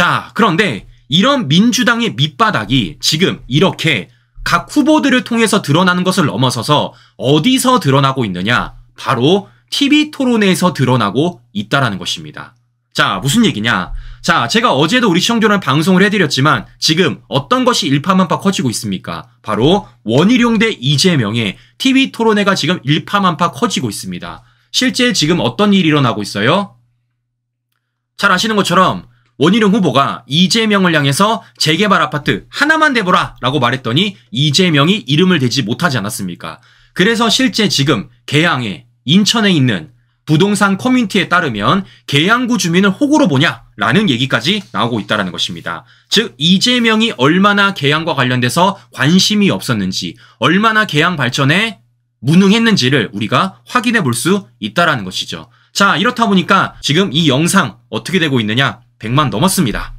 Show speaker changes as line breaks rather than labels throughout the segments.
자, 그런데 이런 민주당의 밑바닥이 지금 이렇게 각 후보들을 통해서 드러나는 것을 넘어서서 어디서 드러나고 있느냐? 바로 TV 토론회에서 드러나고 있다라는 것입니다. 자, 무슨 얘기냐? 자, 제가 어제도 우리 시청자랑 방송을 해드렸지만 지금 어떤 것이 일파만파 커지고 있습니까? 바로 원희룡 대 이재명의 TV 토론회가 지금 일파만파 커지고 있습니다. 실제 지금 어떤 일이 일어나고 있어요? 잘 아시는 것처럼 원희룡 후보가 이재명을 향해서 재개발 아파트 하나만 대보라 라고 말했더니 이재명이 이름을 대지 못하지 않았습니까? 그래서 실제 지금 개항에 인천에 있는 부동산 커뮤니티에 따르면 개양구 주민을 호구로 보냐라는 얘기까지 나오고 있다는 것입니다. 즉 이재명이 얼마나 개양과 관련돼서 관심이 없었는지 얼마나 개양 발전에 무능했는지를 우리가 확인해 볼 수 있다라는 것이죠. 자 이렇다 보니까 지금 이 영상 어떻게 되고 있느냐 100만 넘었습니다.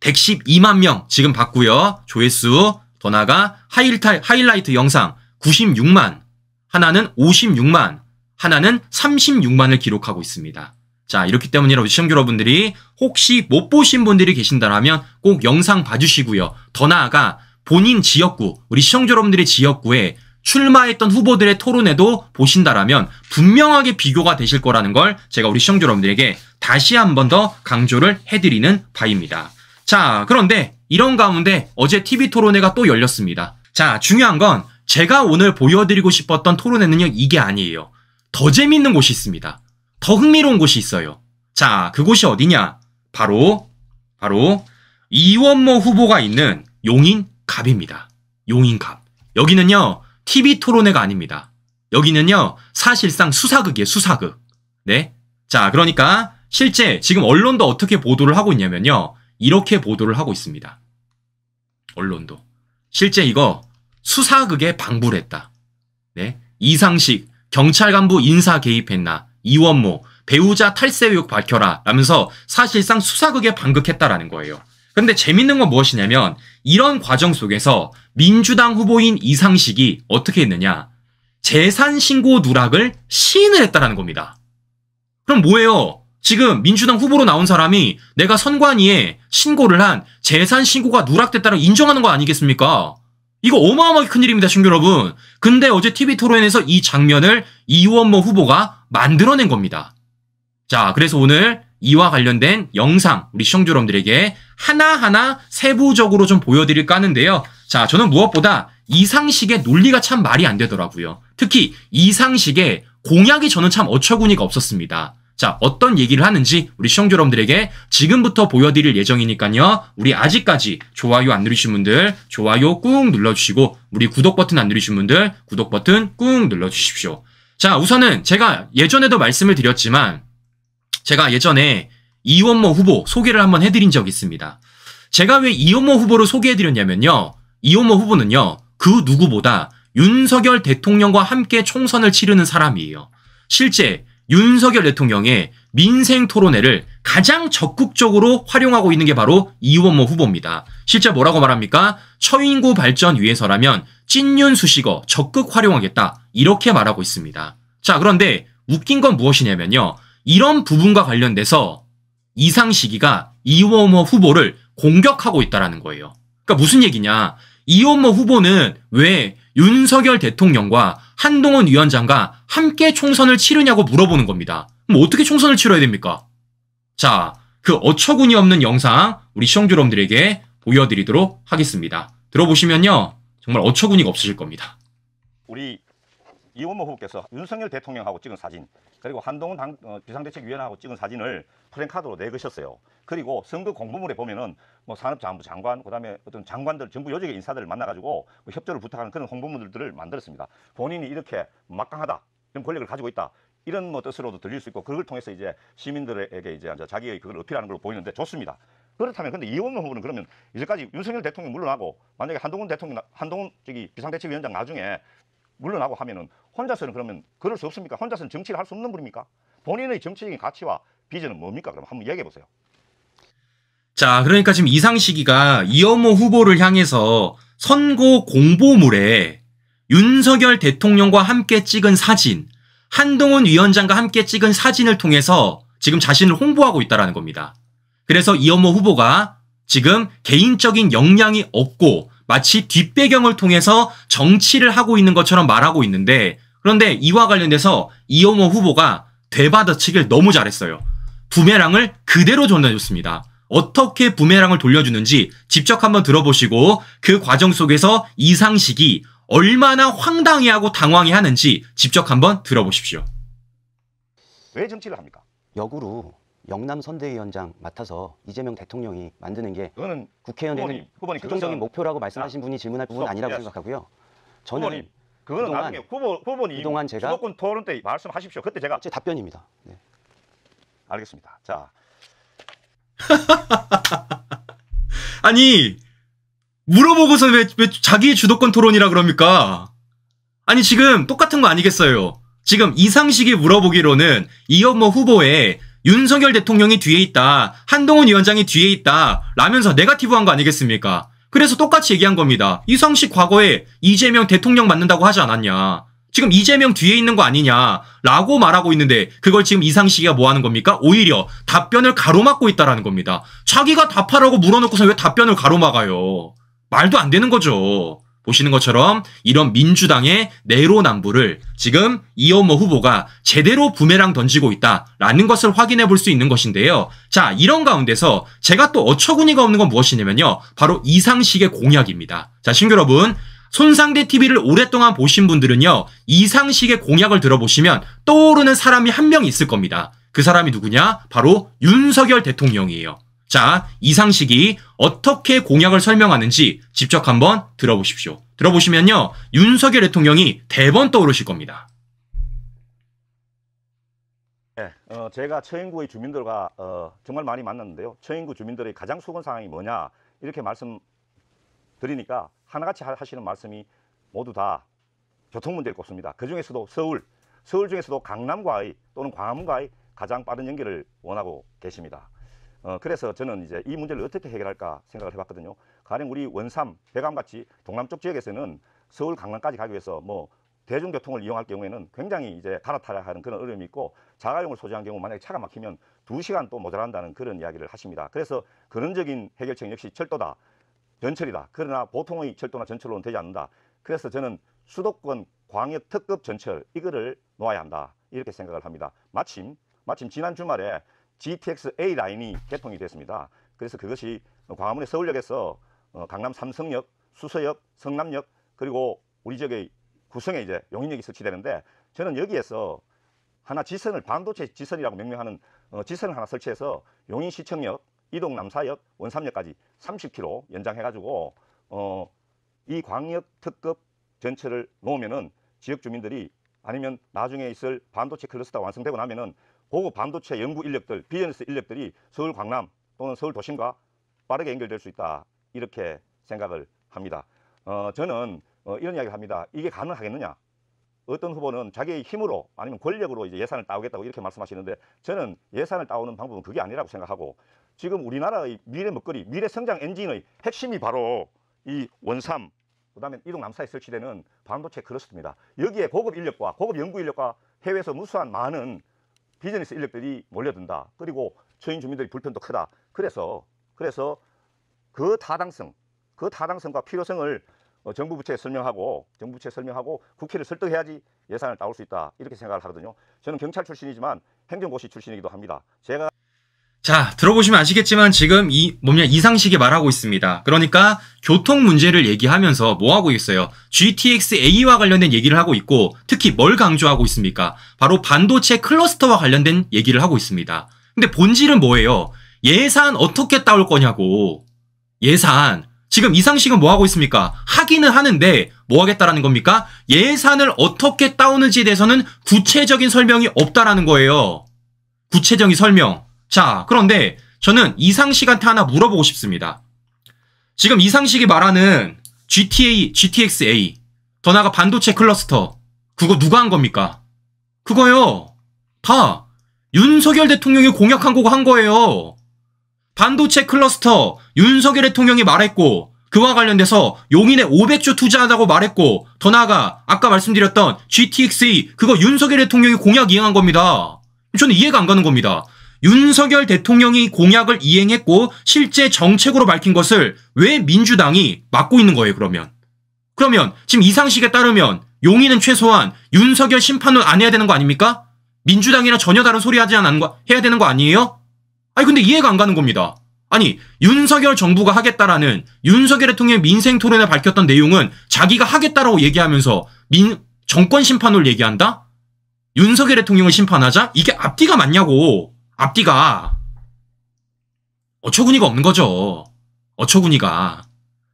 112만 명 지금 봤고요. 조회수 더 나가 하이라이, 하이라이트 영상 96만 하나는 56만 하나는 36만을 기록하고 있습니다. 자 이렇기 때문이라고 시청자 여러분들이 혹시 못 보신 분들이 계신다면 꼭 영상 봐주시고요. 더 나아가 본인 지역구 우리 시청자 여러분들의 지역구에 출마했던 후보들의 토론에도 보신다라면 분명하게 비교가 되실 거라는 걸 제가 우리 시청자 여러분들에게 다시 한 번 더 강조를 해드리는 바입니다. 자, 그런데 이런 가운데 어제 TV 토론회가 또 열렸습니다. 자, 중요한 건 제가 오늘 보여드리고 싶었던 토론회는요, 이게 아니에요. 더 재밌는 곳이 있습니다. 더 흥미로운 곳이 있어요. 자, 그곳이 어디냐? 바로, 바로, 이원모 후보가 있는 용인갑입니다. 용인갑. 여기는요, TV 토론회가 아닙니다. 여기는요, 사실상 수사극이에요, 수사극. 네? 자, 그러니까 실제 지금 언론도 어떻게 보도를 하고 있냐면요. 이렇게 보도를 하고 있습니다. 언론도. 실제 이거 수사극에 방불 했다. 네? 이상식, 경찰 간부 인사 개입했나, 이원모, 배우자 탈세 의혹 밝혀라 라면서 사실상 수사극에 방극했다라는 거예요. 근데 재밌는 건 무엇이냐면 이런 과정 속에서 민주당 후보인 이상식이 어떻게 했느냐. 재산 신고 누락을 시인을 했다라는 겁니다. 그럼 뭐예요? 지금 민주당 후보로 나온 사람이 내가 선관위에 신고를 한 재산 신고가 누락됐다는 인정하는 거 아니겠습니까? 이거 어마어마하게 큰일입니다, 신규 여러분. 근데 어제 TV 토론에서 이 장면을 이원모 후보가 만들어낸 겁니다. 자, 그래서 오늘 이와 관련된 영상 우리 시청자 여러분들에게 하나하나 세부적으로 좀 보여드릴까 하는데요. 자, 저는 무엇보다 이상식의 논리가 참 말이 안 되더라고요. 특히 이상식의 공약이 저는 참 어처구니가 없었습니다. 자, 어떤 얘기를 하는지 우리 시청자 여러분들에게 지금부터 보여드릴 예정이니까요. 우리 아직까지 좋아요 안 누르신 분들 좋아요 꾹 눌러주시고 우리 구독 버튼 안 누르신 분들 구독 버튼 꾹 눌러주십시오. 자, 우선은 제가 예전에도 말씀을 드렸지만 제가 예전에 이원모 후보 소개를 한번 해드린 적이 있습니다. 제가 왜 이원모 후보를 소개해드렸냐면요. 이호모 후보는요, 그 누구보다 윤석열 대통령과 함께 총선을 치르는 사람이에요. 실제 윤석열 대통령의 민생 토론회를 가장 적극적으로 활용하고 있는 게 바로 이원모 후보입니다. 실제 뭐라고 말합니까? 처인구 발전 위해서라면 찐윤 수식어 적극 활용하겠다. 이렇게 말하고 있습니다. 자, 그런데 웃긴 건 무엇이냐면요. 이런 부분과 관련돼서 이상시기가 이원모 후보를 공격하고 있다라는 거예요. 그러니까 무슨 얘기냐? 이원모 후보는 왜 윤석열 대통령과 한동훈 위원장과 함께 총선을 치르냐고 물어보는 겁니다. 그럼 어떻게 총선을 치러야 됩니까? 자, 그 어처구니 없는 영상 우리 시청주분들에게 보여드리도록 하겠습니다. 들어보시면요. 정말 어처구니가 없으실 겁니다.
우리 이원모 후보께서 윤석열 대통령하고 찍은 사진 그리고 한동훈 당, 어, 비상대책위원회하고 찍은 사진을 프랜카드로 내그셨어요. 그리고 선거 공보물에 보면은 뭐 산업자원부 장관, 그다음에 어떤 장관들, 정부 요직의 인사들을 만나가지고 뭐 협조를 부탁하는 그런 홍보물들을 만들었습니다. 본인이 이렇게 막강하다, 이런 권력을 가지고 있다. 이런 뭐 뜻으로도 들릴 수 있고 그걸 통해서 이제 시민들에게 이제 자기의 그걸 어필하는 걸로 보이는데 좋습니다. 그렇다면 근데 이원만 후보는 그러면 이제까지 윤석열 대통령 물러나고 만약에 한동훈 대통령 한동훈 저기 비상대책위원장 나중에 물러나고 하면은 혼자서는 그러면 그럴 수 없습니까? 혼자서는 정치를 할 수 없는 분입니까? 본인의 정치적인 가치와 비전은 뭡니까? 그럼 한번 얘기해 보세요.
자, 그러니까 지금 이상시기가 이어모 후보를 향해서 선거 공보물에 윤석열 대통령과 함께 찍은 사진, 한동훈 위원장과 함께 찍은 사진을 통해서 지금 자신을 홍보하고 있다라는 겁니다. 그래서 이어모 후보가 지금 개인적인 역량이 없고 마치 뒷배경을 통해서 정치를 하고 있는 것처럼 말하고 있는데 그런데 이와 관련해서이어모 후보가 되받아치길 너무 잘했어요. 부메랑을 그대로 전해줬습니다. 어떻게 부메랑을 돌려주는지 직접 한번 들어보시고 그 과정 속에서 이상식이 얼마나 황당해하고 당황해하는지 직접 한번 들어보십시오.
왜 정치를 합니까? 역으로 영남 선대위원장 맡아서 이재명 대통령이 만드는 게 그거는 국회의원의 후보님, 최종적인 목표라고 아, 말씀하신 분이 질문할 부분 아니라고 생각하고요.
저는 후보님, 그거는 그동안, 후보 후보님 그동안 제가 토론 때 말씀하십시오. 그때 제가 답변입니다. 네. 알겠습니다. 자,
아니 물어보고서 왜, 왜 자기의 주도권 토론이라 그럽니까? 아니 지금 똑같은 거 아니겠어요? 지금 이상식이 물어보기로는 이업모 후보에 윤석열 대통령이 뒤에 있다, 한동훈 위원장이 뒤에 있다 라면서 네가티브한 거 아니겠습니까? 그래서 똑같이 얘기한 겁니다. 이상식 과거에 이재명 대통령 맞는다고 하지 않았냐? 지금 이재명 뒤에 있는 거 아니냐라고 말하고 있는데 그걸 지금 이상식이가 뭐 하는 겁니까? 오히려 답변을 가로막고 있다라는 겁니다. 자기가 답하라고 물어놓고서 왜 답변을 가로막아요? 말도 안 되는 거죠. 보시는 것처럼 이런 민주당의 내로남불을 지금 이어모 후보가 제대로 부메랑 던지고 있다라는 것을 확인해 볼 수 있는 것인데요. 자, 이런 가운데서 제가 또 어처구니가 없는 건 무엇이냐면요. 바로 이상식의 공약입니다. 자, 신규 여러분, 손상대 TV를 오랫동안 보신 분들은요, 이상식의 공약을 들어보시면 떠오르는 사람이 한 명 있을 겁니다. 그 사람이 누구냐? 바로 윤석열 대통령이에요. 자, 이상식이 어떻게 공약을 설명하는지 직접 한번 들어보십시오. 들어보시면요, 윤석열 대통령이 대번 떠오르실 겁니다.
네, 어, 제가 처인구의 주민들과 어, 정말 많이 만났는데요. 처인구 주민들의 가장 속은 상황이 뭐냐 이렇게 말씀드리니까 하나같이 하시는 말씀이 모두 다 교통 문제일것입니다그 중에서도 서울, 서울 중에서도 강남과의 또는 광화문과의 가장 빠른 연결을 원하고 계십니다. 어, 그래서 저는 이제 이 문제를 어떻게 해결할까 생각을 해봤거든요. 가령 우리 원삼, 백암같이 동남쪽 지역에서는 서울 강남까지 가기 위해서 뭐 대중교통을 이용할 경우에는 굉장히 이제 갈아타야 하는 그런 어려움이 있고 자가용을 소지한 경우 만약에 차가 막히면 두시간또 모자란다는 그런 이야기를 하십니다. 그래서 근원적인 해결책 역시 철도다. 전철이다. 그러나 보통의 철도나 전철로는 되지 않는다. 그래서 저는 수도권 광역 특급 전철 이거를 놓아야 한다. 이렇게 생각을 합니다. 마침 마침 지난 주말에 GTX A 라인이 개통이 됐습니다. 그래서 그것이 광화문의 서울역에서 어, 강남 삼성역, 수서역, 성남역 그리고 우리 지역의 구성에 이제 용인역이 설치되는데 저는 여기에서 하나 지선을 반도체 지선이라고 명명하는 어, 지선을 하나 설치해서 용인시청역 이동 남사역 원삼역까지 30km 연장해가지고 어, 이 광역 특급 전체를 놓으면은 지역 주민들이 아니면 나중에 있을 반도체 클러스터 완성되고 나면은 고급 반도체 연구 인력들, 비즈니스 인력들이 서울 광남 또는 서울 도심과 빠르게 연결될 수 있다 이렇게 생각을 합니다. 어, 저는 어, 이런 이야기를 합니다. 이게 가능하겠느냐? 어떤 후보는 자기의 힘으로 아니면 권력으로 이제 예산을 따오겠다고 이렇게 말씀하시는데 저는 예산을 따오는 방법은 그게 아니라고 생각하고 지금 우리나라의 미래 먹거리, 미래 성장 엔진의 핵심이 바로 이 원삼, 그 다음에 이동 남사에 설치되는 반도체 그렇습니다. 여기에 고급 인력과 고급 연구 인력과 해외에서 무수한 많은 비즈니스 인력들이 몰려든다. 그리고 저인 주민들이 불편도 크다. 그래서 그래서 그 타당성, 그 타당성과 필요성을 어, 정부 부처에 설명하고 정부 부처에 설명하고 국회를 설득해야지 예산을 따올 수 있다. 이렇게 생각을 하거든요. 저는 경찰 출신이지만 행정고시 출신이기도 합니다. 제가
자, 들어보시면 아시겠지만 지금 이 뭐냐 이상식이 말하고 있습니다. 그러니까 교통 문제를 얘기하면서 뭐 하고 있어요? GTX A와 관련된 얘기를 하고 있고 특히 뭘 강조하고 있습니까? 바로 반도체 클러스터와 관련된 얘기를 하고 있습니다. 근데 본질은 뭐예요? 예산 어떻게 따올 거냐고. 예산. 지금 이상식은 뭐 하고 있습니까? 하기는 하는데 뭐 하겠다라는 겁니까? 예산을 어떻게 따오는지에 대해서는 구체적인 설명이 없다라는 거예요. 구체적인 설명. 자, 그런데 저는 이상식한테 하나 물어보고 싶습니다. 지금 이상식이 말하는 GTA, GTX-A, 더 나아가 반도체 클러스터, 그거 누가 한 겁니까? 그거요. 다 윤석열 대통령이 공약한 거고 한 거예요. 반도체 클러스터 윤석열 대통령이 말했고 그와 관련돼서 용인에 500조 투자한다고 말했고 더 나아가 아까 말씀드렸던 GTX-E 그거 윤석열 대통령이 공약 이행한 겁니다. 저는 이해가 안 가는 겁니다. 윤석열 대통령이 공약을 이행했고 실제 정책으로 밝힌 것을 왜 민주당이 막고 있는 거예요, 그러면? 그러면 지금 이상식에 따르면 용인은 최소한 윤석열 심판을안 해야 되는 거 아닙니까? 민주당이랑 전혀 다른 소리 하지 않는 거 해야 되는 거 아니에요? 아니 근데 이해가 안 가는 겁니다. 아니 윤석열 정부가 하겠다라는 윤석열 대통령의 민생 토론에 밝혔던 내용은 자기가 하겠다라고 얘기하면서 민 정권 심판을 얘기한다? 윤석열 대통령을 심판하자? 이게 앞뒤가 맞냐고. 앞뒤가 어처구니가 없는 거죠. 어처구니가.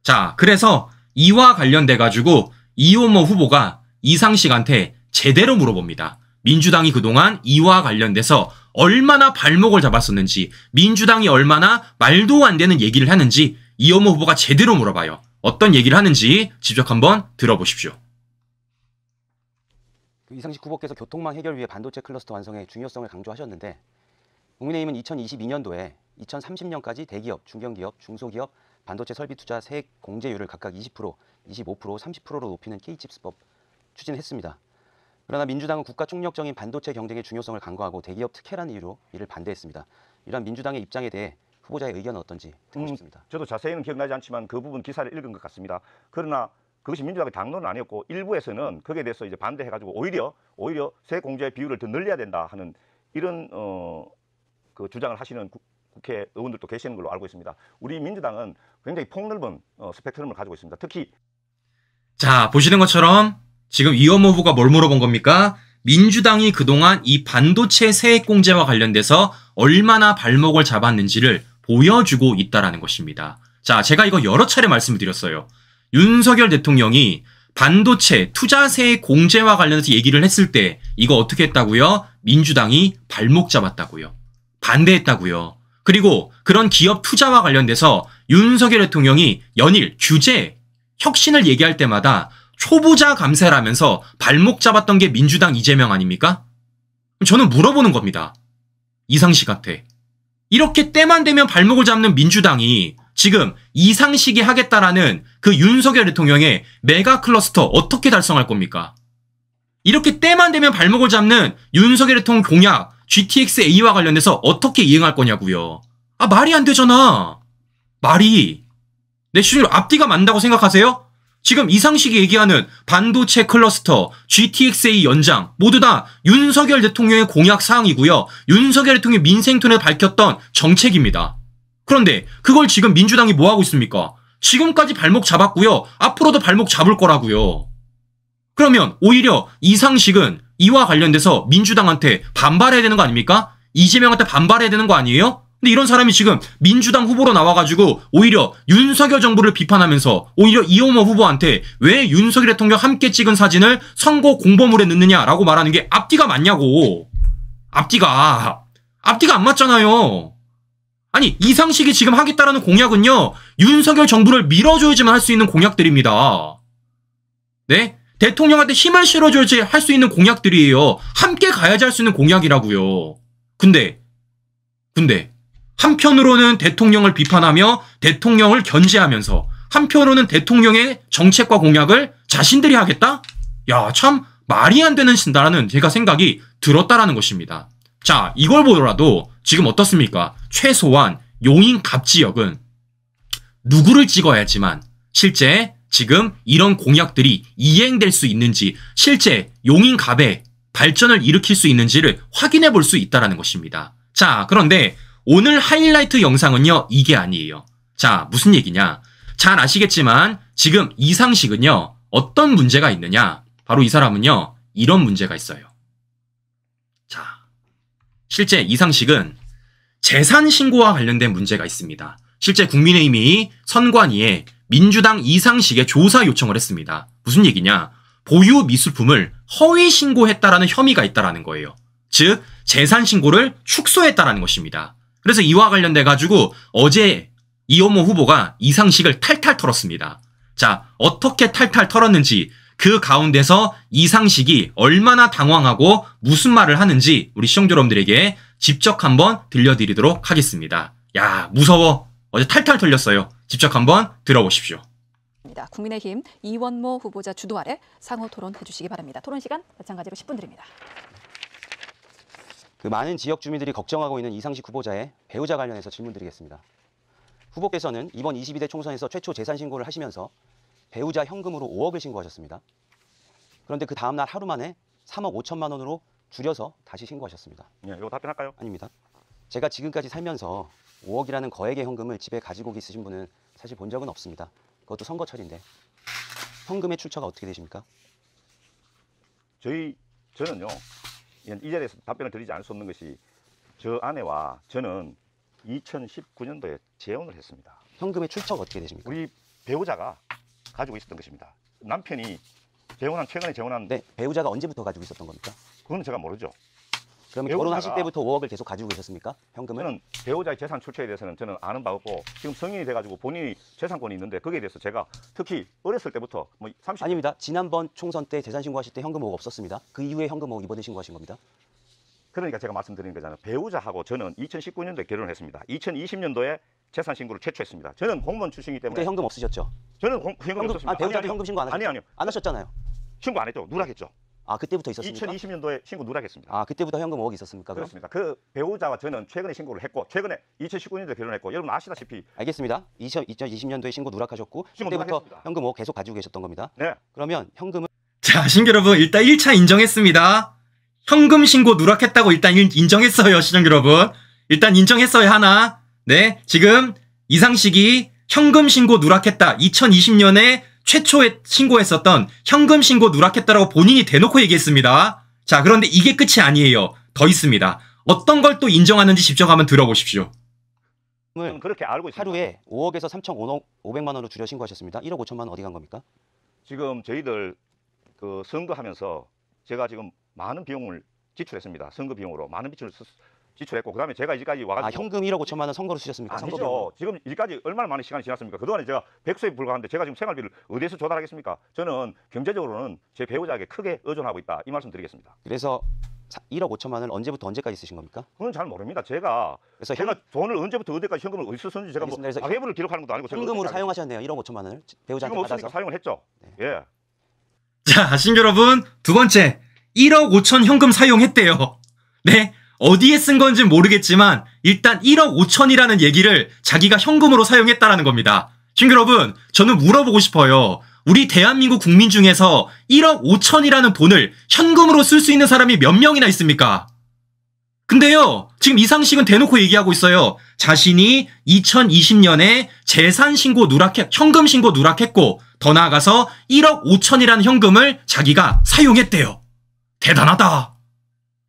자, 그래서 이와 관련돼 가지고 이호모 후보가 이상식한테 제대로 물어봅니다. 민주당이 그동안 이와 관련돼서 얼마나 발목을 잡았었는지, 민주당이 얼마나 말도 안 되는 얘기를 하는지 이호모 후보가 제대로 물어봐요. 어떤 얘기를 하는지 직접 한번 들어보십시오.
그 이상식 후보께서 교통망 해결 위해 반도체 클러스터 완성의 중요성을 강조하셨는데 국민의힘은 2022년도에 2030년까지 대기업, 중견기업, 중소기업 반도체 설비 투자 세액 공제율을 각각 20%, 25%, 30%로 높이는 K칩스법 추진했습니다. 그러나 민주당은 국가 총력적인 반도체 경쟁의
중요성을 강조하고 대기업 특혜라는 이유로 이를 반대했습니다. 이러한 민주당의 입장에 대해 후보자의 의견은 어떤지 듣고 음, 싶습니다. 저도 자세히는 기억나지 않지만 그 부분 기사를 읽은 것 같습니다. 그러나 그것이 민주당의 당론은 아니었고 일부에서는 거기에 대해서 이제 반대해가지고 오히려 오히려 세공제 액 비율을 더 늘려야 된다 하는 이런 어, 그 주장을 하시는 국회의원들도 계시는 걸로 알고 있습니다. 우리 민주당은 굉장히 폭넓은 어, 스펙트럼을 가지고 있습니다. 특히
자 보시는 것처럼 지금 이엄 후보가 뭘 물어본 겁니까? 민주당이 그동안 이 반도체 세액 공제와 관련돼서 얼마나 발목을 잡았는지를 보여주고 있다라는 것입니다. 자, 제가 이거 여러 차례 말씀을 드렸어요. 윤석열 대통령이 반도체 투자세 액 공제와 관련해서 얘기를 했을 때 이거 어떻게 했다고요? 민주당이 발목 잡았다고요. 반대했다고요. 그리고 그런 기업 투자와 관련돼서 윤석열 대통령이 연일 규제, 혁신을 얘기할 때마다 초보자 감세라면서 발목 잡았던 게 민주당 이재명 아닙니까? 저는 물어보는 겁니다. 이상식한테. 이렇게 때만 되면 발목을 잡는 민주당이 지금 이상식이 하겠다라는 그 윤석열 대통령의 메가 클러스터 어떻게 달성할 겁니까? 이렇게 때만 되면 발목을 잡는 윤석열 대통령 공약 GTX A와 관련해서 어떻게 이행할 거냐고요. 아 말이 안 되잖아. 말이 내 실제로 앞뒤가 맞다고 생각하세요? 지금 이상식이 얘기하는 반도체 클러스터, GTXA 연장 모두 다 윤석열 대통령의 공약 사항이고요. 윤석열 대통령이 민생톤에 밝혔던 정책입니다. 그런데 그걸 지금 민주당이 뭐하고 있습니까? 지금까지 발목 잡았고요. 앞으로도 발목 잡을 거라고요. 그러면 오히려 이상식은 이와 관련돼서 민주당한테 반발해야 되는 거 아닙니까? 이재명한테 반발해야 되는 거 아니에요? 근데 이런 사람이 지금 민주당 후보로 나와가지고 오히려 윤석열 정부를 비판하면서 오히려 이호모 후보한테 왜 윤석열 대통령 함께 찍은 사진을 선거 공보물에 넣느냐라고 말하는 게 앞뒤가 맞냐고. 앞뒤가. 앞뒤가 안 맞잖아요. 아니 이상식이 지금 하겠다라는 공약은요 윤석열 정부를 밀어줘야지만 할 수 있는 공약들입니다. 네? 대통령한테 힘을 실어줘야지 할 수 있는 공약들이에요. 함께 가야지 할 수 있는 공약이라고요. 근데 근데 한편으로는 대통령을 비판하며 대통령을 견제하면서 한편으로는 대통령의 정책과 공약을 자신들이 하겠다? 야, 참 말이 안 되는 신다라는 제가 생각이 들었다라는 것입니다. 자, 이걸 보더라도 지금 어떻습니까? 최소한 용인 갑지역은 누구를 찍어야지만 실제 지금 이런 공약들이 이행될 수 있는지 실제 용인갑에 발전을 일으킬 수 있는지를 확인해 볼 수 있다는 것입니다. 자, 그런데 오늘 하이라이트 영상은요, 이게 아니에요. 자, 무슨 얘기냐? 잘 아시겠지만 지금 이상식은요, 어떤 문제가 있느냐? 바로 이 사람은요, 이런 문제가 있어요. 자, 실제 이상식은 재산 신고와 관련된 문제가 있습니다. 실제 국민의힘이 선관위에 민주당 이상식에 조사 요청을 했습니다. 무슨 얘기냐? 보유 미술품을 허위 신고했다라는 혐의가 있다라는 거예요. 즉 재산 신고를 축소했다라는 것입니다. 그래서 이와 관련돼 가지고 어제 이호모 후보가 이상식을 탈탈 털었습니다. 자, 어떻게 탈탈 털었는지 그 가운데서 이상식이 얼마나 당황하고 무슨 말을 하는지 우리 시청자 여러분들에게 직접 한번 들려드리도록 하겠습니다. 야, 무서워. 어제 탈탈 털렸어요. 직접 한번 들어보십시오.
국민의힘 이원모 후보자 주도 아래 상호 토론해 주시기 바랍니다. 토론 시간 마찬가지로 10분 드립니다. 그 많은 지역 주민들이 걱정하고 있는 이상식 후보자의 배우자 관련해서 질문드리겠습니다. 후보께서는 이번 22대 총선에서 최초 재산 신고를 하시면서 배우자 현금으로 5억을 신고하셨습니다. 그런데 그 다음 날 하루 만에 3억 5천만 원으로 줄여서 다시 신고하셨습니다. 예, 이거 답변할까요? 아닙니다. 제가 지금까지 살면서 5억이라는 거액의 현금을 집에 가지고 계신 분은 사실 본 적은 없습니다. 그것도 선거철인데 현금의 출처가 어떻게
되십니까? 저희 저는요 이 자리에서 답변을 드리지 않을 수 없는 것이 저 아내와 저는 2019년도에 재혼을 했습니다. 현금의 출처가 어떻게 되십니까? 우리 배우자가 가지고 있었던 것입니다. 남편이 재혼한 최근에 재혼한 네, 배우자가 언제부터 가지고 있었던 겁니까? 그건 제가 모르죠. 그러면 결혼하실 때부터 5억을 계속 가지고 계셨습니까? 현금을? 저는 배우자의 재산 출처에 대해서는 저는 아는 바 없고 지금 성인이 돼가지고 본인이 재산권이 있는데 거기에 대해서 제가 특히 어렸을 때부터 뭐 30, 아닙니다. 지난번 총선 때 재산 신고하실 때 현금 5억 없었습니다. 그 이후에 현금 5억 이번에 신고하신 겁니다. 그러니까 제가 말씀드린 거잖아요. 배우자하고 저는 2019년도에 결혼을 했습니다. 2020년도에 재산 신고를 최초했습니다. 저는 공무원 출신이기 때문에 그때 현금 없으셨죠? 저는 공, 현금, 현금 없었습니다. 아배우자한 아니, 현금 신고 안 하셨죠? 아니 아니요 안 하셨잖아요. 신고 안 했죠. 누락했죠. 아 그때부터 있었습니까? 2020년도에 신고 누락했습니다. 아 그때부터 현금 5억 있었습니까? 그렇습니다그 배우자와 저는 최근에 신고를 했고 최근에 2019년도에 결혼했고 여러분 아시다시피 알겠습니다. 2 0 2020년도에 신고 누락하셨고 신고 그때부터 누락했습니다. 현금 5억 계속 가지고 계셨던 겁니다. 네. 그러면
현금은
자 신규 여러분 일단 1차 인정했습니다. 현금 신고 누락했다고 일단 인정했어요 시청자 여러분. 일단 인정했어요 하나. 네 지금 이상식이 현금 신고 누락했다. 2020년에 최초에 신고했었던 현금 신고 누락했다라고 본인이 대놓고 얘기했습니다. 자, 그런데 이게 끝이 아니에요. 더 있습니다. 어떤 걸 또 인정하는지 직접 한번 들어보십시오.
네. 그렇게 알고 있습니다.
하루에 5억에서 3,500만 원으로 줄여 신고하셨습니다. 1억 5천만 원 어디 간 겁니까?
지금 저희들 그 선거하면서 제가 지금 많은 비용을 지출했습니다. 선거 비용으로 많은 비용을 지출했고 그다음에 제가 이제까지 와가지고 아, 현금 1억 5천만 원 선거로 쓰셨습니까? 선거비로. 아니 지금 일까지 얼마나 많은 시간이 지났습니까? 그동안에 제가 백수에 불과한데 제가 지금 생활비를 어디에서 조달하겠습니까? 저는 경제적으로는 제 배우자에게 크게 의존하고 있다 이 말씀 드리겠습니다. 그래서 1억 5천만 원을 언제부터 언제까지 쓰신 겁니까? 그건 잘 모릅니다. 제가 그래서 제가 돈을 언제부터 어디까지 현금을 어디서 썼는지 제가 뭐 알겠습니다. 그 가계부를 기록하는 것도 아니고 현금으로
사용하셨네요. 1억 5천만
원을 배우자한테 없으 받아서. 사용을 했죠.
네. 예.
자, 신 여러분, 두 번째, 1억 5천 현금 사용했대요. 네, 어디에 쓴건진 모르겠지만 일단 1억 5천이라는 얘기를 자기가 현금으로 사용했다라는 겁니다. 킹 여러분, 저는 물어보고 싶어요. 우리 대한민국 국민 중에서 1억 5천이라는 돈을 현금으로 쓸 수 있는 사람이 몇 명이나 있습니까? 근데요, 지금 이상식은 대놓고 얘기하고 있어요. 자신이 2020년에 재산 신고 누락했, 현금 신고 누락했고, 더 나아가서 1억 5천이라는 현금을 자기가 사용했대요. 대단하다.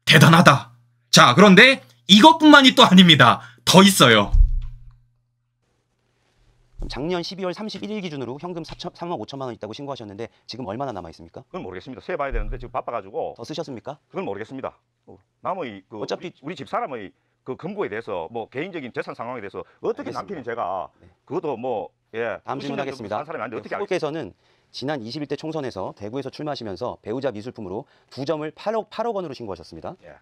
대단하다. 자, 그런데 이것뿐만이 또 아닙니다. 더 있어요.
작년 12월 31일 기준으로 현금 4천, 3억 5천만 원 있다고 신고하셨는데 지금 얼마나
남아 있습니까? 그건 모르겠습니다. 세 봐야 되는데 지금 바빠가지고 더 쓰셨습니까? 그건 모르겠습니다. 나머지 어, 그 어차피 우리, 우리 집 사람의 그 근거에 대해서 뭐 개인적인 재산 상황에 대해서 어떻게 남편이 제가 네. 그것도 뭐 예, 다음 질문하겠습니다. 후보께서는
지난 21대 총선에서 대구에서 출마하시면서 배우자 미술품으로 두 점을 8억 8억 원으로 신고하셨습니다. 예.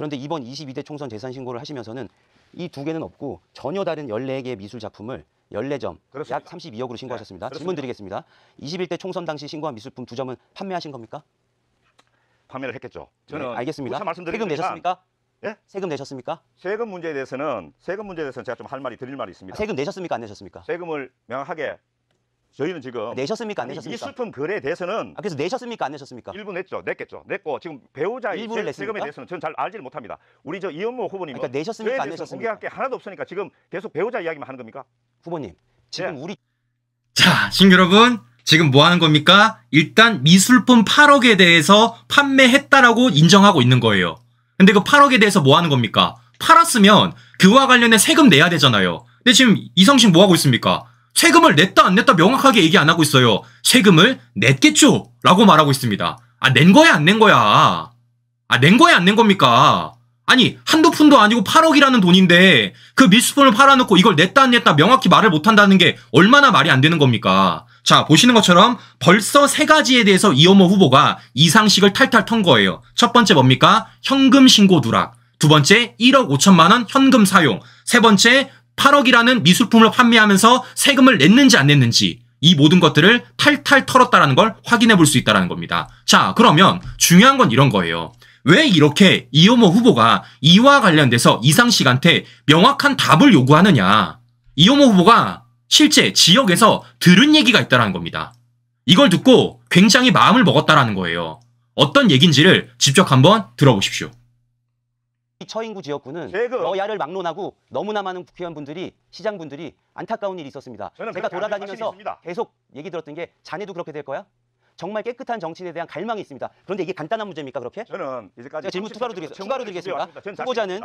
그런데 이번 22대 총선 재산 신고를 하시면서는 이 두 개는 없고 전혀 다른 14개의 미술 작품을 14점, 그렇습니다. 약 32억으로 신고하셨습니다. 네, 질문 드리겠습니다. 21대 총선 당시 신고한 미술품 두 점은 판매하신 겁니까?
판매를 했겠죠. 네, 저는 네, 알겠습니다. 세금 내셨습니까? 예? 세금 내셨습니까? 세금 문제에 대해서는 세금 문제에 대해서는 제가 좀 할 말이 드릴 말이 있습니다. 아, 세금 내셨습니까? 안 내셨습니까? 세금을 명확하게 저희는 지금 내셨습니까? 안 내셨습니까? 수품 거래에 대해서는 아, 그래서 내셨습니까? 안 내셨습니까? 일부 냈죠. 냈겠죠. 냈고 지금 배우자일부 세- 금에 대해서는 저는 잘 알지를 못합니다. 우리 저 이현모 후보님 그러니까 내셨습니까? 안 내셨습니까? 공개할 게 하나도 없으니까 지금 계속 배우자 이야기만 하는 겁니까? 후보님, 지금 네. 우리
자, 신규 여러분, 지금 뭐 하는 겁니까? 일단 미술품 8억에 대해서 판매했다라고 인정하고 있는 거예요. 근데 그 8억에 대해서 뭐 하는 겁니까? 팔았으면 그와 관련해 세금 내야 되잖아요. 근데 지금 이성신뭐 하고 있습니까? 세금을 냈다 안 냈다 명확하게 얘기 안 하고 있어요. 세금을 냈겠죠? 라고 말하고 있습니다. 아, 낸 거야, 안 낸 거야? 아, 낸 거야, 안 낸 겁니까? 아니, 한두 푼도 아니고 8억이라는 돈인데 그미술품을 팔아놓고 이걸 냈다 안 냈다 명확히 말을 못 한다는 게 얼마나 말이 안 되는 겁니까? 자, 보시는 것처럼 벌써 세 가지에 대해서 이어모 후보가 이상식을 탈탈 턴 거예요. 첫 번째 뭡니까? 현금 신고 누락. 두 번째 1억 5천만 원 현금 사용. 세 번째 8억이라는 미술품을 판매하면서 세금을 냈는지 안 냈는지 이 모든 것들을 탈탈 털었다라는 걸 확인해 볼 수 있다라는 겁니다. 자, 그러면 중요한 건 이런 거예요. 왜 이렇게 이호모 후보가 이와 관련돼서 이상 씨한테 명확한 답을 요구하느냐? 이호모 후보가 실제 지역에서 들은 얘기가 있다라는 겁니다. 이걸 듣고 굉장히 마음을 먹었다라는 거예요. 어떤 얘긴지를 직접 한번 들어보십시오.
처인구 지역구는 개그. 여야를 막론하고 너무나 많은 국회의원분들이 시장분들이 안타까운 일이 있었습니다. 저는 제가 돌아다니면서 계속 얘기 들었던 게 자네도 그렇게 될 거야? 정말 깨끗한 정치에 대한 갈망이 있습니다. 그런데 이게 간단한 문제입니까 그렇게? 저는 이제까지 제가 질문 추가로 드리겠습니다. 추가로 드리겠습니다. 후보자는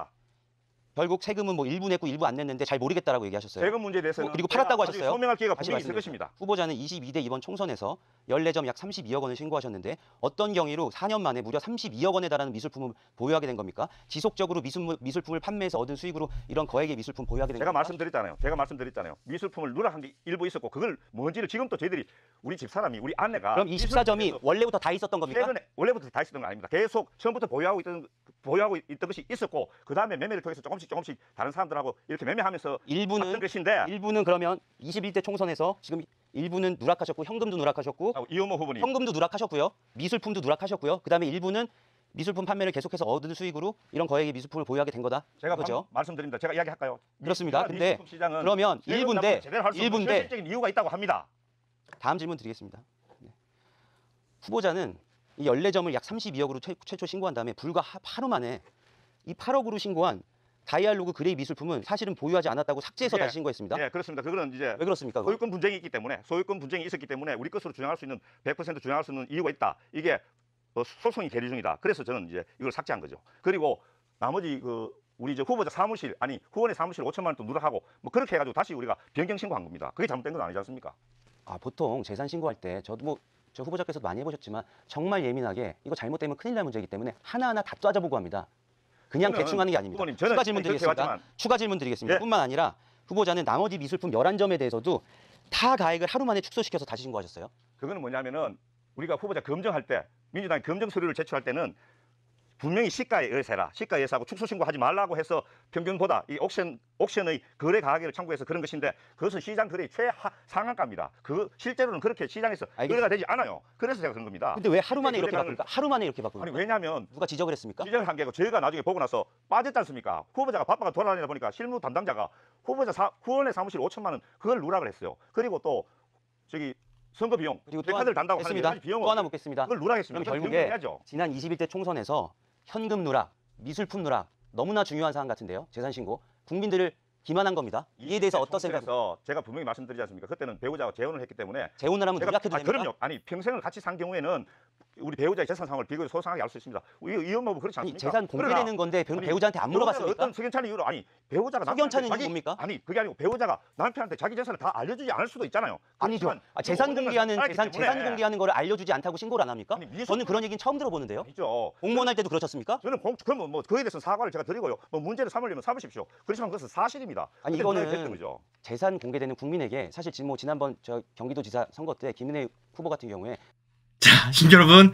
결국 세금은 뭐 일부 냈고 일부 안 냈는데 잘 모르겠다라고 얘기하셨어요. 세금 문제에 대해서뭐 그리고 팔았다고 하셨어요. 소명할 기회가 분명히 있을 것입니다. 후보자는 22대 이번 총선에서 14점 약 32억 원을 신고하셨는데 어떤 경위로 4년 만에 무려 32억 원에 달하는 미술품을 보유하게 된 겁니까?
지속적으로 미술, 미술품을 판매해서 얻은 수익으로 이런 거액의 미술품 보유하게 된 제가 겁니까? 말씀드렸잖아요. 제가 말씀드렸잖아요. 미술품을 누락한 게 일부 있었고 그걸 뭔지를 지금도 저희들이 우리 집사람이 우리 아내가 그럼 24점이 원래부터 다 있었던 겁니까? 최근에 원래부터 다 있었던 거 아닙니다. 계속 처음부터 보유하고 있던 보유하고 있던 것이 있었고 그다음에 매매를 통해서 조금씩 조금씩 조금씩 다른 사람들하고 이렇게 매매하면서 일부는 것인데 일부는 그러면 21대 총선에서 지금 일부는 누락하셨고 현금도 누락하셨고 아, 이호모 후보님 현금도
누락하셨고요 미술품도 누락하셨고요 그다음에 일부는 미술품 판매를 계속해서 얻은 수익으로 이런 거액의 미술품을 보유하게 된 거다. 제가 그죠?
말씀드립니다. 제가 이야기할까요?
그렇습니다. 근데 그러면 일분대 일분대 실적인 이유가 있다고 합니다. 다음 질문 드리겠습니다. 네. 후보자는 이 14점을 약 32억으로 최, 최초 신고한 다음에 불과 하, 하루 만에 이 8억으로 신고한 다이얼로그 그레이 미술품은 사실은 보유하지 않았다고 삭제해서 예. 다시 신고했습니다.
예, 그렇습니다. 그거 이제 왜 그렇습니까? 그건? 소유권 분쟁이 있기 때문에 소유권 분쟁이 있었기 때문에 우리 것으로 주장할 수 있는 100% 주장할 수 있는 이유가 있다. 이게 어, 소송이 계류 중이다. 그래서 저는 이제 이걸 삭제한 거죠. 그리고 나머지 그 우리 이제 후보자 사무실 아니 후원의 사무실 5천만 원또 누락하고 뭐 그렇게 해가지고 다시 우리가 변경 신고한 겁니다. 그게 잘못된 건 아니지 않습니까? 아 보통 재산 신고할 때 저도 뭐저후보자께서 많이
해보셨지만 정말 예민하게 이거 잘못되면 큰일 날 문제이기 때문에 하나하나 다 따져보고 합니다. 그냥 대충 하는 게 아닙니다. 후보님, 저는 추가 질문 드리겠습니다. 왔지만- 추가 질문 드리겠습니다. 예. 뿐만 아니라 후보자는 나머지 미술품
11점에 대해서도 타 가액을 하루 만에 축소시켜서 다시 신고하셨어요. 그거는 뭐냐면은 우리가 후보자 검증할 때 민주당 검증 서류를 제출할 때는 분명히 시가에 의세라 시가에 의사하고 축소신고하지 말라고 해서 평균보다 이 옥션, 옥션의 거래 가격을 참고해서 그런 것인데 그것은 시장 거래의 최상한가입니다. 그 실제로는 그렇게 시장에서 알겠습니다. 거래가 되지 않아요. 그래서 제가 그런 겁니다. 근데 왜 하루 만에 네, 이렇게 그러니까 바꾸니까 하루 만에 이렇게 바꾸까 아니 왜냐하면 누가 지적을 했습니까? 지적을 한 게고 저희가 나중에 보고 나서 빠졌지 않습니까? 후보자가 바빠가 돌아다니다 보니까 실무 담당자가 후보자 사, 후원의 사무실 5천만 원 그걸 누락을 했어요. 그리고 또 저기 선거 비용 그리고 또 카드를 단다고 습니다또 하나
묻겠습니다. 그걸 누락했습니다. 결국에 지난 21대 총선에서 현금 누락, 미술품 누락 너무나 중요한 사항 같은데요. 재산 신고 국민들을 기만한 겁니다. 이에 대해서 어떤 생각이세
제가 분명히 말씀드리지 않습니까? 그때는 배우자와 재혼을 했기 때문에 재혼을 하면 누락해도 됩니까? 아, 그럼요. 아니 평생을 같이 산 경우에는 우리 배우자의 재산 상황을 비교해서 소상하게 알 수 있습니다. 이, 이업무 그렇지 않습니까? 재산 공개되는 건데 배 아니, 배우자한테 안 물어봤습니까? 어떤 석연찬의 이유로 아니 배우자가 석연찬의 뭡니까? 아니 그게 아니고 배우자가 남편한테 자기 재산을 다 알려주지 않을 수도 있잖아요. 아니죠. 아, 재산 공개하는 재산 재산 공개하는 거 알려주지 않다고 신고를 안 합니까? 아니, 미소... 저는 그런 얘기는 처음 들어보는데요. 아죠 공무원할 때도 그러셨습니까? 저는 공, 그러면 뭐, 뭐 그에 대해서 사과를 제가 드리고요. 뭐 문제를 삼으려면 삼으십시오. 그렇지만 그것은 사실입니다. 아니 이거는 재산 공개되는
국민에게 사실 뭐 지난번 저 경기도지사 선거 때 김은혜 후보 같은 경우에
자, 신규 여러분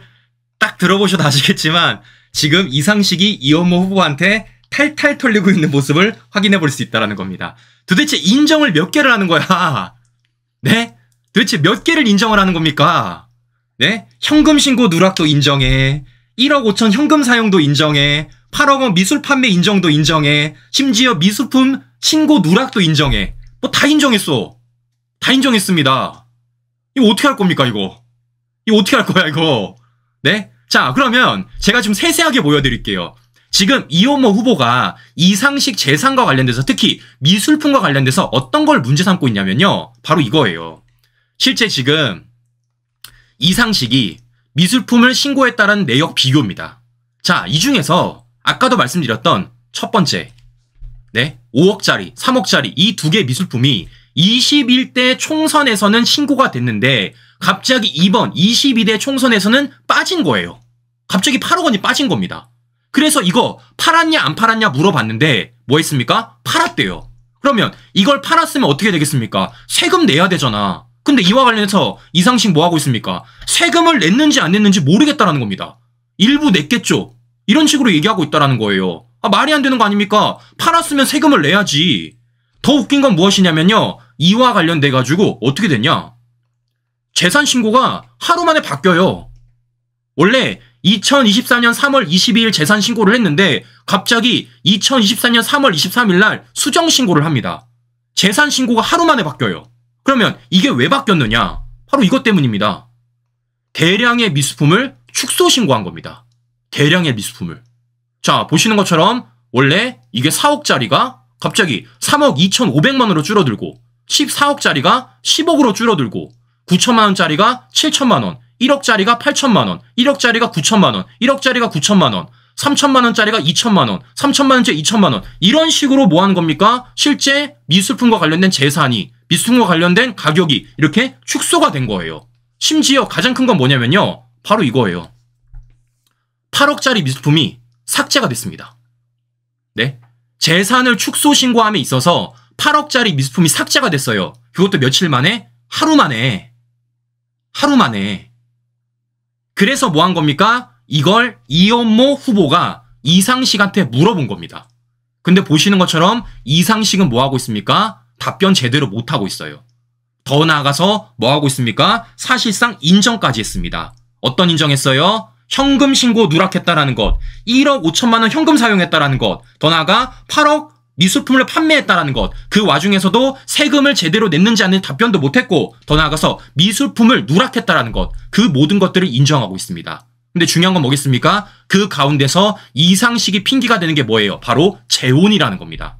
딱 들어보셔도 아시겠지만 지금 이상식이 이현모 후보한테 탈탈 털리고 있는 모습을 확인해 볼 수 있다라는 겁니다. 도대체 인정을 몇 개를 하는 거야? 네? 도대체 몇 개를 인정을 하는 겁니까? 네? 현금 신고 누락도 인정해. 1억 5천 현금 사용도 인정해. 8억 원 미술 판매 인정도 인정해. 심지어 미술품 신고 누락도 인정해. 뭐 다 인정했어. 다 인정했습니다. 이거 어떻게 할 겁니까, 이거? 이거 어떻게 할 거야, 이거? 네? 자, 그러면 제가 좀 세세하게 보여드릴게요. 지금 이호모 후보가 이상식 재산과 관련돼서 특히 미술품과 관련돼서 어떤 걸 문제 삼고 있냐면요. 바로 이거예요. 실제 지금 이상식이 미술품을 신고했다는 내역 비교입니다. 자, 이 중에서 아까도 말씀드렸던 첫 번째, 네, 5억짜리, 3억짜리 이 두개의 미술품이 21대 총선에서는 신고가 됐는데 갑자기 이번 22대 총선에서는 빠진 거예요. 갑자기 8억 원이 빠진 겁니다. 그래서 이거 팔았냐 안 팔았냐 물어봤는데 뭐 했습니까? 팔았대요. 그러면 이걸 팔았으면 어떻게 되겠습니까? 세금 내야 되잖아. 근데 이와 관련해서 이상식 뭐 하고 있습니까? 세금을 냈는지 안 냈는지 모르겠다라는 겁니다. 일부 냈겠죠. 이런 식으로 얘기하고 있다라는 거예요. 아, 말이 안 되는 거 아닙니까? 팔았으면 세금을 내야지. 더 웃긴 건 무엇이냐면요. 이와 관련돼 가지고 어떻게 됐냐? 재산 신고가 하루 만에 바뀌어요. 원래 2024년 3월 22일 재산 신고를 했는데 갑자기 2024년 3월 23일 날 수정 신고를 합니다. 재산 신고가 하루 만에 바뀌어요. 그러면 이게 왜 바뀌었느냐? 바로 이것 때문입니다. 대량의 미수품을 축소 신고한 겁니다. 대량의 미수품을. 자, 보시는 것처럼 원래 이게 4억짜리가 갑자기 3억 2,500만으로 줄어들고 14억짜리가 10억으로 줄어들고 9천만 원짜리가 7천만 원, 1억짜리가 8천만 원, 1억짜리가 9천만 원, 1억짜리가 9천만 원, 3천만 원짜리가 2천만 원, 3천만 원짜리 2천만 원 이런 식으로 뭐 하는 겁니까? 실제 미술품과 관련된 재산이 미술품과 관련된 가격이 이렇게 축소가 된 거예요. 심지어 가장 큰 건 뭐냐면요. 바로 이거예요. 8억짜리 미술품이 삭제가 됐습니다. 네. 재산을 축소 신고함에 있어서 8억짜리 미술품이 삭제가 됐어요. 그것도 며칠 만에 하루 만에 하루 만에. 그래서 뭐 한 겁니까? 이걸 이현모 후보가 이상식한테 물어본 겁니다. 근데 보시는 것처럼 이상식은 뭐 하고 있습니까? 답변 제대로 못 하고 있어요. 더 나아가서 뭐 하고 있습니까? 사실상 인정까지 했습니다. 어떤 인정했어요? 현금 신고 누락했다라는 것, 1억 5천만 원 현금 사용했다라는 것, 더 나아가 8억 미술품을 판매했다라는 것. 그 와중에서도 세금을 제대로 냈는지 않는 답변도 못했고 더 나아가서 미술품을 누락했다라는 것. 그 모든 것들을 인정하고 있습니다. 근데 중요한 건 뭐겠습니까? 그 가운데서 이상식이 핑계가 되는 게 뭐예요? 바로 재혼이라는 겁니다.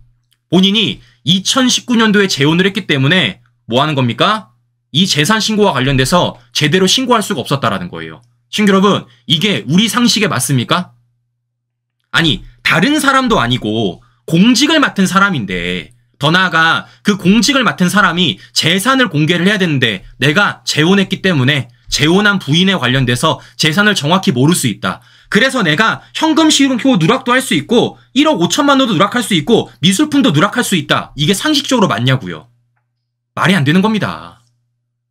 본인이 2019년도에 재혼을 했기 때문에 뭐 하는 겁니까? 이 재산 신고와 관련돼서 제대로 신고할 수가 없었다라는 거예요. 신규 여러분, 이게 우리 상식에 맞습니까? 아니, 다른 사람도 아니고 공직을 맡은 사람인데 더 나아가 그 공직을 맡은 사람이 재산을 공개를 해야 되는데 내가 재혼했기 때문에 재혼한 부인에 관련돼서 재산을 정확히 모를 수 있다. 그래서 내가 현금 실효 누락도 할 수 있고 1억 5천만 원도 누락할 수 있고 미술품도 누락할 수 있다. 이게 상식적으로 맞냐고요. 말이 안 되는 겁니다.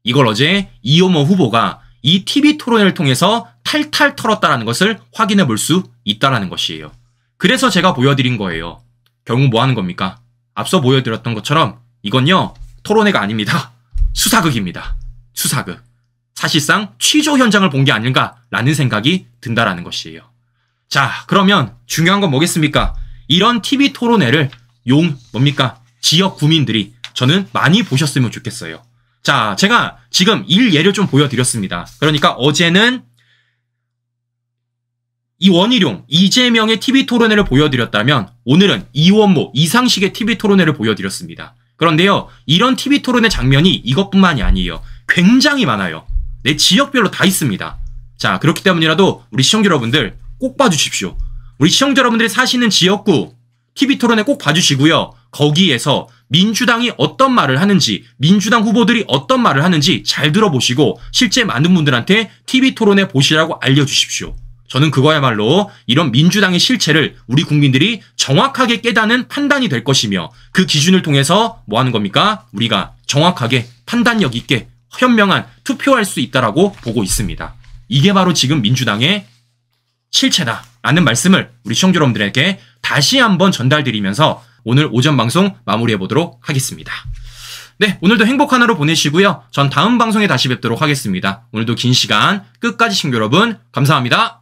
이걸 어제 이호모 후보가 이 TV 토론회를 통해서 탈탈 털었다라는 것을 확인해 볼 수 있다라는 것이에요. 그래서 제가 보여드린 거예요. 결국 뭐 하는 겁니까? 앞서 보여드렸던 것처럼 이건요, 토론회가 아닙니다. 수사극입니다. 수사극. 사실상 취조 현장을 본 게 아닌가라는 생각이 든다라는 것이에요. 자, 그러면 중요한 건 뭐겠습니까? 이런 TV 토론회를 용, 뭡니까? 지역 구민들이 저는 많이 보셨으면 좋겠어요. 자, 제가 지금 일 예를 좀 보여드렸습니다. 그러니까 어제는 이 원희룡, 이재명의 TV 토론회를 보여드렸다면 오늘은 이원모, 이상식의 TV 토론회를 보여드렸습니다. 그런데요, 이런 TV 토론회 장면이 이것뿐만이 아니에요. 굉장히 많아요. 내 지역별로 다 있습니다. 자, 그렇기 때문이라도 우리 시청자 여러분들 꼭 봐주십시오. 우리 시청자 여러분들이 사시는 지역구 TV 토론회 꼭 봐주시고요. 거기에서 민주당이 어떤 말을 하는지, 민주당 후보들이 어떤 말을 하는지 잘 들어보시고 실제 많은 분들한테 TV 토론회 보시라고 알려주십시오. 저는 그거야말로 이런 민주당의 실체를 우리 국민들이 정확하게 깨닫는 판단이 될 것이며 그 기준을 통해서 뭐 하는 겁니까? 우리가 정확하게 판단력 있게 현명한 투표할 수 있다라고 보고 있습니다. 이게 바로 지금 민주당의 실체다. 라는 말씀을 우리 시청자 여러분들에게 다시 한번 전달드리면서 오늘 오전 방송 마무리해 보도록 하겠습니다. 네, 오늘도 행복한 하루 보내시고요. 전 다음 방송에 다시 뵙도록 하겠습니다. 오늘도 긴 시간 끝까지 신청 여러분 감사합니다.